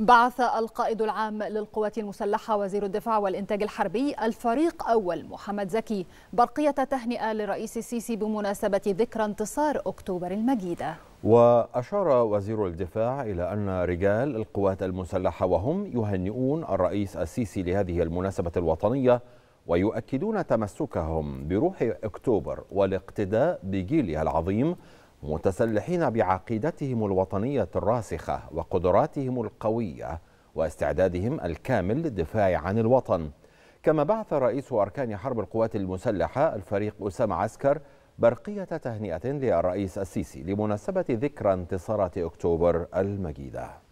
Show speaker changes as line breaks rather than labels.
بعث القائد العام للقوات المسلحة وزير الدفاع والإنتاج الحربي الفريق أول محمد زكي برقية تهنئة للرئيس السيسي بمناسبة ذكرى انتصار أكتوبر المجيدة
وأشار وزير الدفاع إلى أن رجال القوات المسلحة وهم يهنئون الرئيس السيسي لهذه المناسبة الوطنية ويؤكدون تمسكهم بروح أكتوبر والاقتداء بجيلها العظيم متسلحين بعقيدتهم الوطنية الراسخة وقدراتهم القوية واستعدادهم الكامل للدفاع عن الوطن كما بعث رئيس أركان حرب القوات المسلحة الفريق أسامة عسكر برقية تهنئة للرئيس السيسي لمناسبة ذكرى انتصارات أكتوبر المجيدة